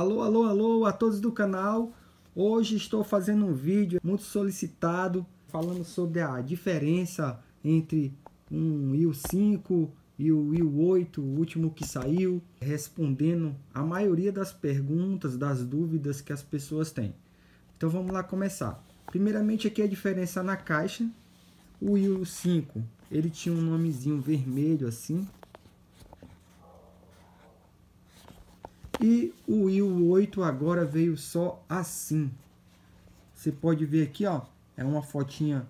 Alô, alô, alô a todos do canal. Hoje estou fazendo um vídeo muito solicitado falando sobre a diferença entre um Wii 5 e o Wii 8, o último que saiu, respondendo a maioria das perguntas, das dúvidas que as pessoas têm. Então vamos lá começar. Primeiramente aqui a diferença na caixa. O Wii 5, ele tinha um nomezinho vermelho assim, E o Will 8 agora veio só assim. Você pode ver aqui, ó, é uma fotinha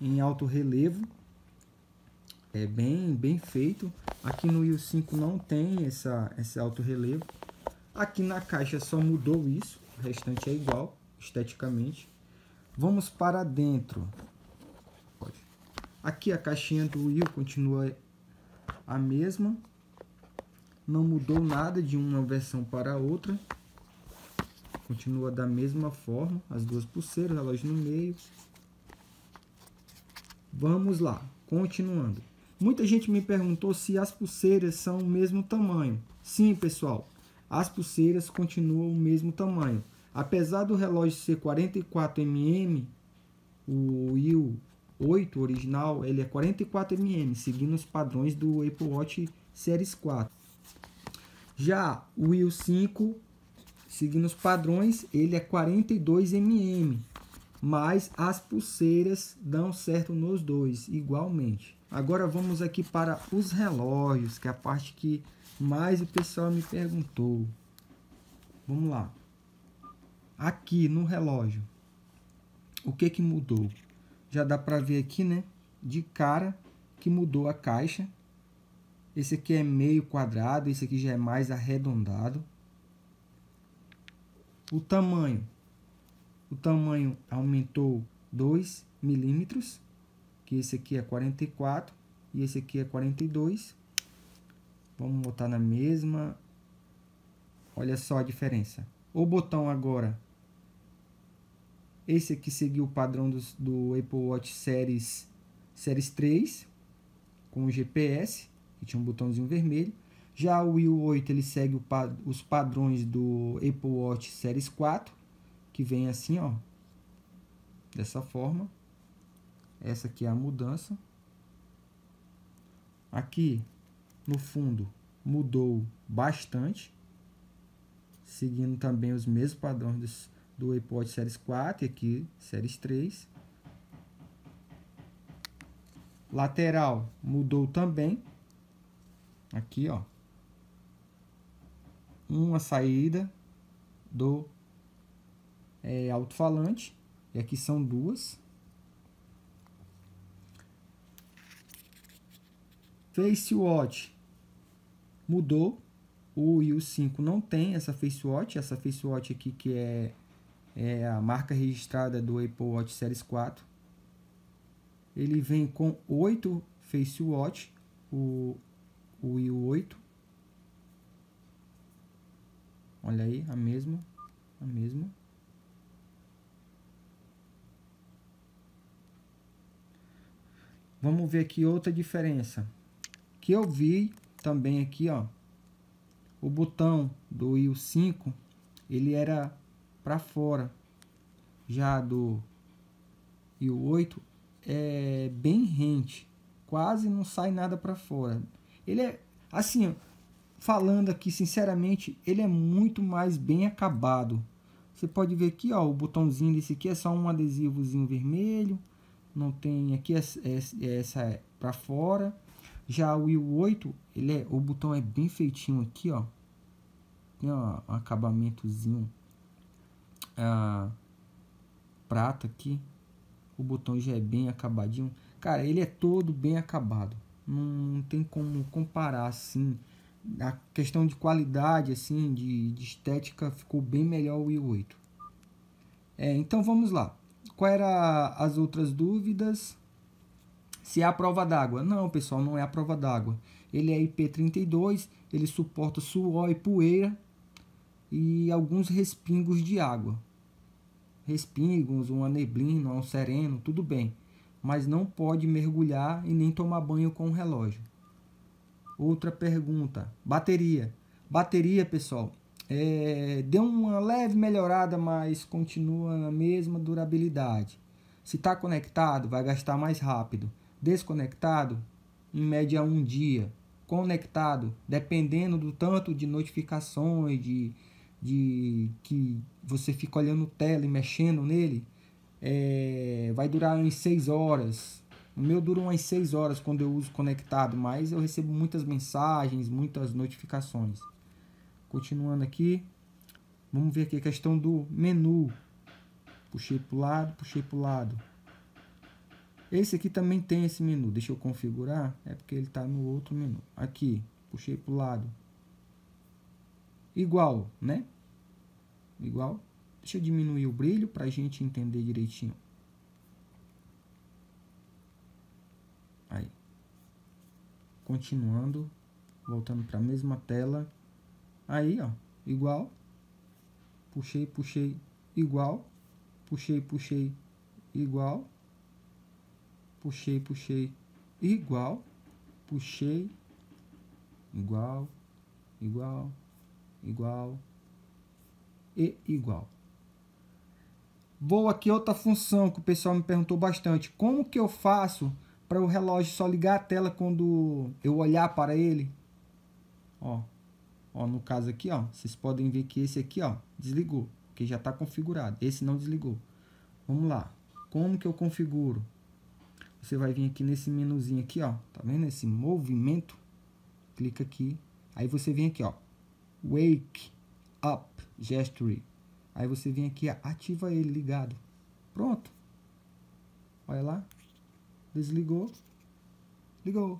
em alto relevo. É bem, bem feito. Aqui no Will 5 não tem essa, esse alto relevo. Aqui na caixa só mudou isso, o restante é igual esteticamente. Vamos para dentro. Aqui a caixinha do Will continua a mesma não mudou nada de uma versão para outra. Continua da mesma forma, as duas pulseiras, relógio no meio. Vamos lá, continuando. Muita gente me perguntou se as pulseiras são o mesmo tamanho. Sim, pessoal, as pulseiras continuam o mesmo tamanho. Apesar do relógio ser 44mm, o Will 8 original ele é 44mm, seguindo os padrões do Apple Watch Series 4. Já o Will 5, seguindo os padrões, ele é 42 mm, mas as pulseiras dão certo nos dois igualmente. Agora vamos aqui para os relógios, que é a parte que mais o pessoal me perguntou. Vamos lá. Aqui no relógio, o que que mudou? Já dá para ver aqui, né? De cara que mudou a caixa, esse aqui é meio quadrado, esse aqui já é mais arredondado. O tamanho. O tamanho aumentou 2 milímetros, que esse aqui é 44 e esse aqui é 42. Vamos botar na mesma. Olha só a diferença. O botão agora, esse aqui seguiu o padrão do, do Apple Watch Series, Series 3, com o GPS que tinha um botãozinho vermelho. Já o Wii 8 ele segue os padrões do Apple Watch Series 4, que vem assim, ó, dessa forma. Essa aqui é a mudança. Aqui no fundo mudou bastante, seguindo também os mesmos padrões dos, do Apple Watch Series 4 e aqui Series 3. Lateral mudou também, aqui, ó, uma saída do é, alto-falante, e aqui são duas. Face watch mudou, o e o 5 não tem essa face watch, essa face watch aqui que é, é a marca registrada do Apple Watch Series 4. Ele vem com oito face watch, o o I 8. Olha aí, a mesma, a mesma. Vamos ver aqui outra diferença. Que eu vi também aqui, ó. O botão do i 5, ele era para fora. Já do i 8 é bem rente, quase não sai nada para fora. Ele é, assim, falando aqui sinceramente, ele é muito mais bem acabado. Você pode ver aqui, ó, o botãozinho desse aqui é só um adesivozinho vermelho. Não tem aqui essa, essa é para fora. Já o Will 8, ele é, o botão é bem feitinho aqui, ó. Tem ó, um acabamentozinho ah, prata aqui. O botão já é bem acabadinho. Cara, ele é todo bem acabado não tem como comparar assim. A questão de qualidade, assim, de, de estética, ficou bem melhor o i8. É, então vamos lá. Qual era as outras dúvidas? Se é a prova d'água? Não, pessoal, não é a prova d'água. Ele é IP32, ele suporta suor e poeira e alguns respingos de água. Respingos, uma neblina, um sereno, tudo bem mas não pode mergulhar e nem tomar banho com o relógio. Outra pergunta: bateria. Bateria, pessoal, é, deu uma leve melhorada, mas continua na mesma durabilidade. Se está conectado, vai gastar mais rápido. Desconectado, em média um dia. Conectado, dependendo do tanto de notificações, de, de que você fica olhando tela e mexendo nele, é, vai durar umas 6 horas. O meu dura umas 6 horas quando eu uso conectado, mas eu recebo muitas mensagens, muitas notificações. Continuando aqui, vamos ver aqui a questão do menu. Puxei para o lado, puxei para o lado. Esse aqui também tem esse menu. Deixa eu configurar. É porque ele está no outro menu. Aqui. Puxei para o lado. Igual, né? Igual. Deixa eu diminuir o brilho para a gente entender direitinho. Aí. Continuando. Voltando para a mesma tela. Aí, ó. Igual. Puxei, puxei. Igual. Puxei, puxei. Igual. Puxei, puxei. Igual. Puxei. Igual. Igual. Igual. E igual. Vou aqui outra função que o pessoal me perguntou bastante. Como que eu faço para o relógio só ligar a tela quando eu olhar para ele? Ó, ó, no caso aqui, ó, vocês podem ver que esse aqui, ó, desligou, que já está configurado. Esse não desligou. Vamos lá. Como que eu configuro? Você vai vir aqui nesse menuzinho aqui, ó, tá vendo esse movimento? Clica aqui. Aí você vem aqui, ó, wake up gesture Aí você vem aqui, ativa ele ligado. Pronto. Olha lá. Desligou. Ligou.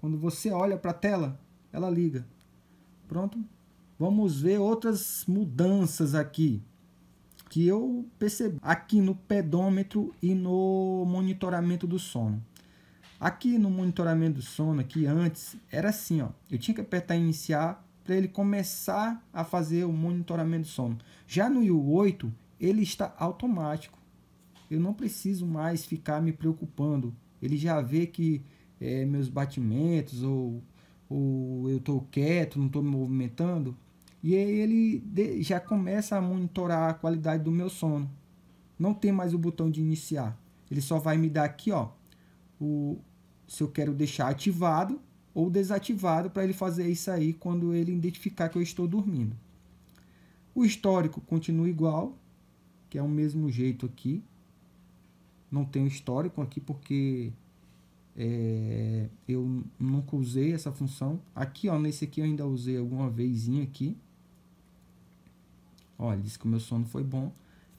Quando você olha para a tela, ela liga. Pronto. Vamos ver outras mudanças aqui que eu percebi aqui no pedômetro e no monitoramento do sono. Aqui no monitoramento do sono, aqui antes, era assim, ó. Eu tinha que apertar iniciar para ele começar a fazer o monitoramento do sono. Já no U8, ele está automático. Eu não preciso mais ficar me preocupando. Ele já vê que é, meus batimentos ou, ou eu estou quieto, não estou me movimentando. E aí ele já começa a monitorar a qualidade do meu sono. Não tem mais o botão de iniciar. Ele só vai me dar aqui, ó, o, se eu quero deixar ativado ou desativado para ele fazer isso aí quando ele identificar que eu estou dormindo. O histórico continua igual, que é o mesmo jeito aqui. Não tem o histórico aqui porque é, eu nunca usei essa função. Aqui, ó, nesse aqui eu ainda usei alguma vezinha aqui. Olha, disse que o meu sono foi bom.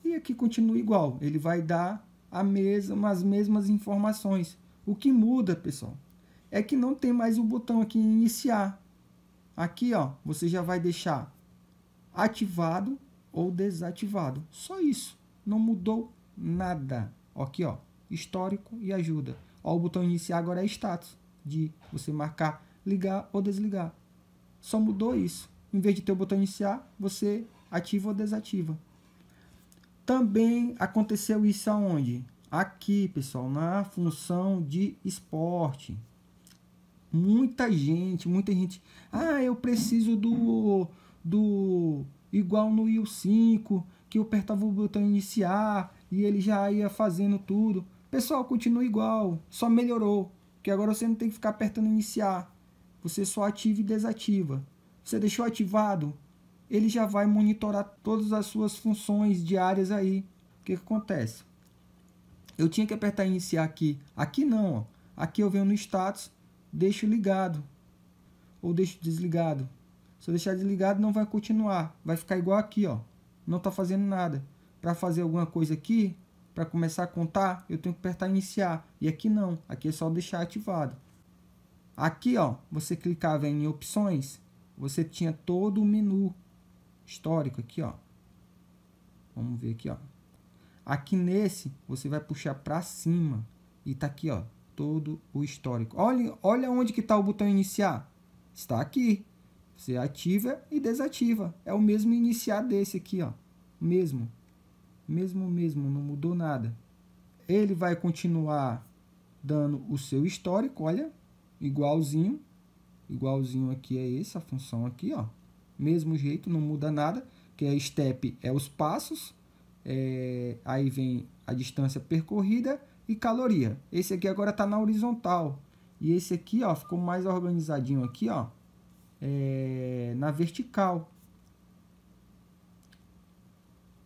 E aqui continua igual. Ele vai dar a mesma, as mesmas informações. O que muda, pessoal, é que não tem mais o botão aqui em iniciar. Aqui, ó, você já vai deixar ativado ou desativado. Só isso. Não mudou nada. Aqui, ó, histórico e ajuda. Ó, o botão iniciar agora é status, de você marcar ligar ou desligar. Só mudou isso. Em vez de ter o botão iniciar, você ativa ou desativa. Também aconteceu isso aonde? Aqui, pessoal, na função de esporte. Muita gente, muita gente. Ah, eu preciso do. do. igual no IO 5, que eu apertava o botão iniciar e ele já ia fazendo tudo. Pessoal, continua igual, só melhorou. Que agora você não tem que ficar apertando iniciar. Você só ativa e desativa. Você deixou ativado, ele já vai monitorar todas as suas funções diárias aí. O que, que acontece? Eu tinha que apertar iniciar aqui. Aqui não, ó. Aqui eu venho no status, deixo ligado ou deixo desligado. Se eu deixar desligado, não vai continuar. Vai ficar igual aqui, ó. Não está fazendo nada. Para fazer alguma coisa aqui, para começar a contar, eu tenho que apertar iniciar. E aqui não. Aqui é só deixar ativado. Aqui, ó, você clicava em opções, você tinha todo o menu histórico aqui, ó. Vamos ver aqui, ó. Aqui nesse, você vai puxar para cima e tá aqui, ó, todo o histórico. Olha, olha onde que está o botão iniciar. Está aqui. Você ativa e desativa. É o mesmo iniciar desse aqui, ó. Mesmo. Mesmo, mesmo. Não mudou nada. Ele vai continuar dando o seu histórico, olha. Igualzinho. Igualzinho aqui é essa função aqui, ó. Mesmo jeito, não muda nada. Que é step, é os passos. É, aí vem a distância percorrida e caloria. Esse aqui agora está na horizontal. E esse aqui ó, ficou mais organizadinho aqui ó, é, na vertical.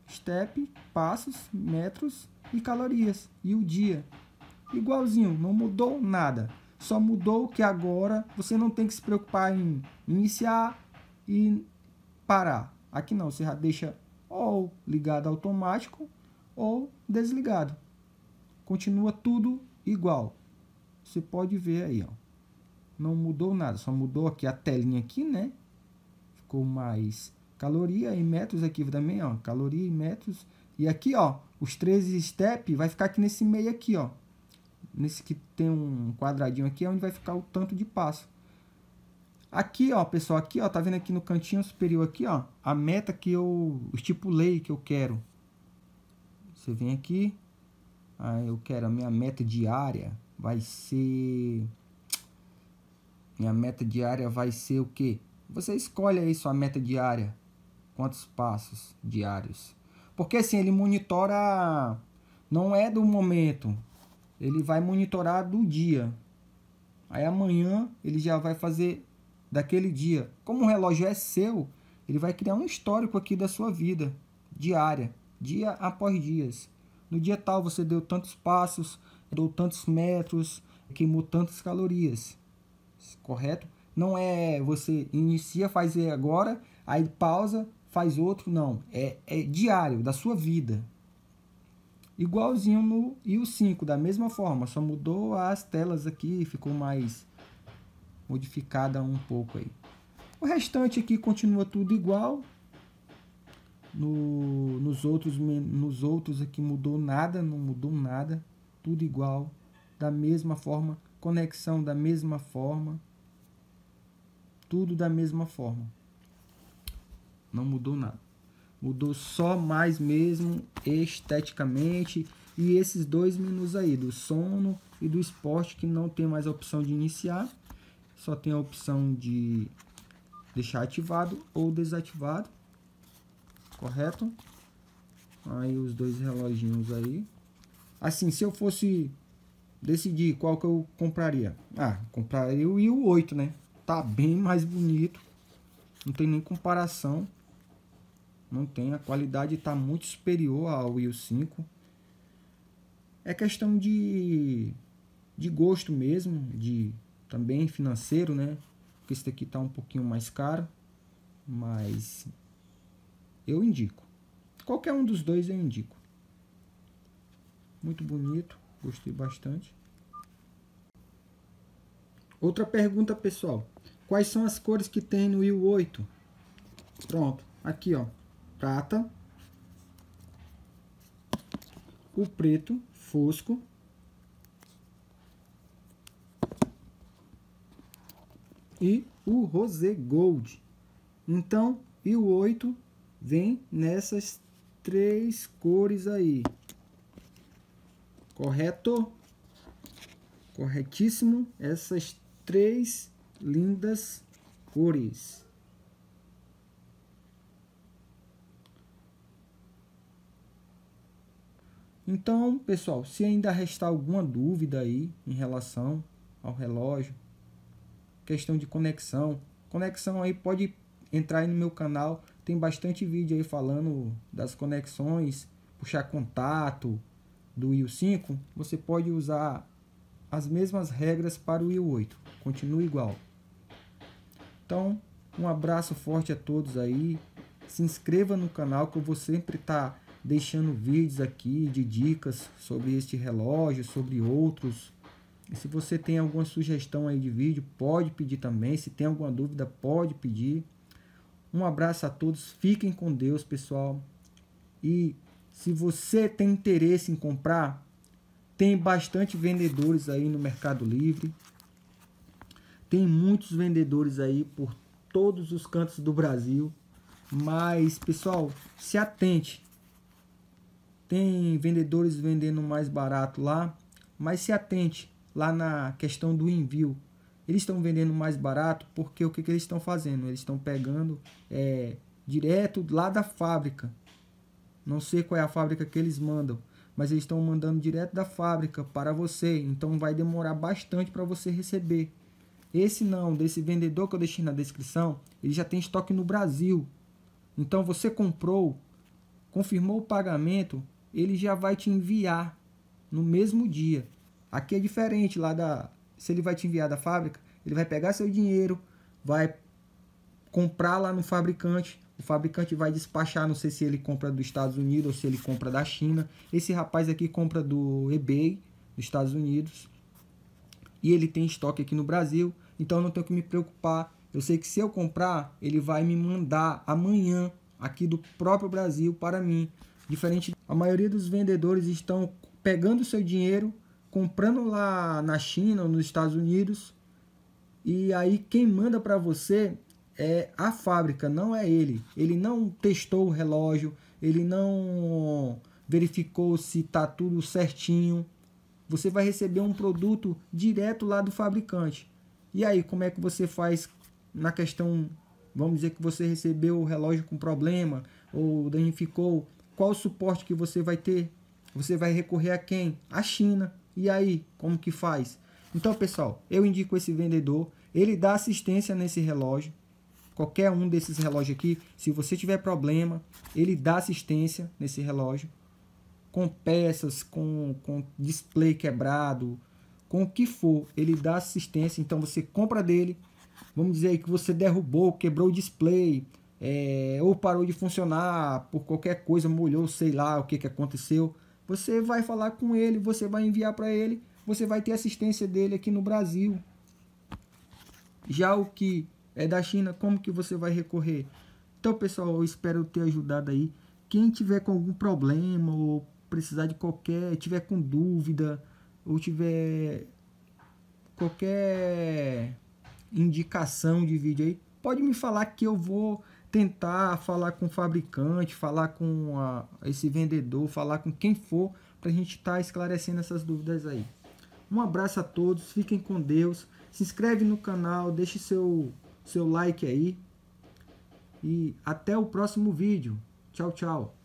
Step, passos, metros e calorias. E o dia. Igualzinho, não mudou nada. Só mudou que agora você não tem que se preocupar em iniciar e parar. Aqui não, você já deixa ou ligado automático ou desligado continua tudo igual. Você pode ver aí, ó. Não mudou nada, só mudou aqui a telinha aqui, né? Ficou mais caloria e metros aqui também, ó, caloria e metros. E aqui, ó, os 13 step vai ficar aqui nesse meio aqui, ó. Nesse que tem um quadradinho aqui é onde vai ficar o tanto de passo. Aqui, ó, pessoal, aqui, ó, tá vendo aqui no cantinho superior aqui, ó, a meta que eu estipulei que eu quero. Você vem aqui, ah, eu quero a minha meta diária vai ser minha meta diária vai ser o quê? Você escolhe aí sua meta diária. Quantos passos diários? Porque assim, ele monitora não é do momento. Ele vai monitorar do dia. Aí amanhã ele já vai fazer daquele dia. Como o relógio é seu, ele vai criar um histórico aqui da sua vida diária, dia após dias. No dia tal você deu tantos passos, deu tantos metros, queimou tantas calorias. Correto? Não é você inicia fazer agora, aí pausa, faz outro, não. É, é diário, da sua vida. Igualzinho no e o 5, da mesma forma, só mudou as telas aqui, ficou mais modificada um pouco aí. O restante aqui continua tudo igual, no, nos, outros, nos outros aqui mudou nada, não mudou nada, tudo igual, da mesma forma, conexão da mesma forma, tudo da mesma forma. Não mudou nada. Mudou só mais mesmo esteticamente e esses dois menus aí, do sono e do esporte, que não tem mais a opção de iniciar, só tem a opção de deixar ativado ou desativado correto? Aí os dois reloginhos aí. Assim, se eu fosse decidir qual que eu compraria. Ah, compraria o i 8, né? Tá bem mais bonito. Não tem nem comparação. Não tem, a qualidade está muito superior ao Will 5. É questão de, de gosto mesmo, de também financeiro, né? Porque esse daqui tá um pouquinho mais caro, mas eu indico. Qualquer um dos dois eu indico. Muito bonito, gostei bastante. Outra pergunta, pessoal. Quais são as cores que tem no Will 8? Pronto, aqui ó, prata, o preto fosco, e o Rosé Gold. Então, e o 8 vem nessas três cores aí. Correto? Corretíssimo. Essas três lindas cores. Então, pessoal, se ainda restar alguma dúvida aí em relação ao relógio, questão de conexão, conexão aí pode entrar aí no meu canal, tem bastante vídeo aí falando das conexões, puxar contato do IO 5, você pode usar as mesmas regras para o IO 8, continua igual. Então, um abraço forte a todos aí, se inscreva no canal que eu vou sempre estar tá deixando vídeos aqui de dicas sobre este relógio, sobre outros. E se você tem alguma sugestão aí de vídeo, pode pedir também. Se tem alguma dúvida, pode pedir. Um abraço a todos, fiquem com Deus, pessoal. E se você tem interesse em comprar, tem bastante vendedores aí no Mercado Livre. Tem muitos vendedores aí por todos os cantos do Brasil. Mas, pessoal, se atente. Tem vendedores vendendo mais barato lá, mas se atente lá na questão do envio. Eles estão vendendo mais barato porque o que, que eles estão fazendo? Eles estão pegando é, direto lá da fábrica. Não sei qual é a fábrica que eles mandam, mas eles estão mandando direto da fábrica para você. Então vai demorar bastante para você receber. Esse não, desse vendedor que eu deixei na descrição, ele já tem estoque no Brasil. Então você comprou, confirmou o pagamento, ele já vai te enviar no mesmo dia. Aqui é diferente lá da, se ele vai te enviar da fábrica, ele vai pegar seu dinheiro, vai comprar lá no fabricante, o fabricante vai despachar, não sei se ele compra dos Estados Unidos ou se ele compra da China. Esse rapaz aqui compra do eBay, dos Estados Unidos, e ele tem estoque aqui no Brasil, então eu não tenho que me preocupar. Eu sei que se eu comprar, ele vai me mandar amanhã aqui do próprio Brasil para mim. Diferente, a maioria dos vendedores estão pegando seu dinheiro comprando lá na China ou nos Estados Unidos. E aí quem manda para você é a fábrica, não é ele. Ele não testou o relógio, ele não verificou se tá tudo certinho. Você vai receber um produto direto lá do fabricante. E aí, como é que você faz na questão, vamos dizer que você recebeu o relógio com problema ou danificou, qual o suporte que você vai ter? Você vai recorrer a quem? A China. E aí, como que faz? Então, pessoal, eu indico esse vendedor, ele dá assistência nesse relógio, qualquer um desses relógios aqui, se você tiver problema, ele dá assistência nesse relógio, com peças, com, com display quebrado, com o que for, ele dá assistência, então você compra dele, vamos dizer aí que você derrubou, quebrou o display, é, ou parou de funcionar por qualquer coisa, molhou, sei lá o que, que aconteceu, você vai falar com ele, você vai enviar para ele, você vai ter assistência dele aqui no Brasil. Já o que é da China, como que você vai recorrer? Então, pessoal, eu espero ter ajudado aí. Quem tiver com algum problema ou precisar de qualquer, tiver com dúvida ou tiver qualquer indicação de vídeo aí, pode me falar que eu vou tentar falar com o fabricante, falar com a, esse vendedor, falar com quem for, para a gente estar tá esclarecendo essas dúvidas aí. Um abraço a todos, fiquem com Deus, se inscreve no canal, deixe seu, seu like aí e até o próximo vídeo. Tchau, tchau.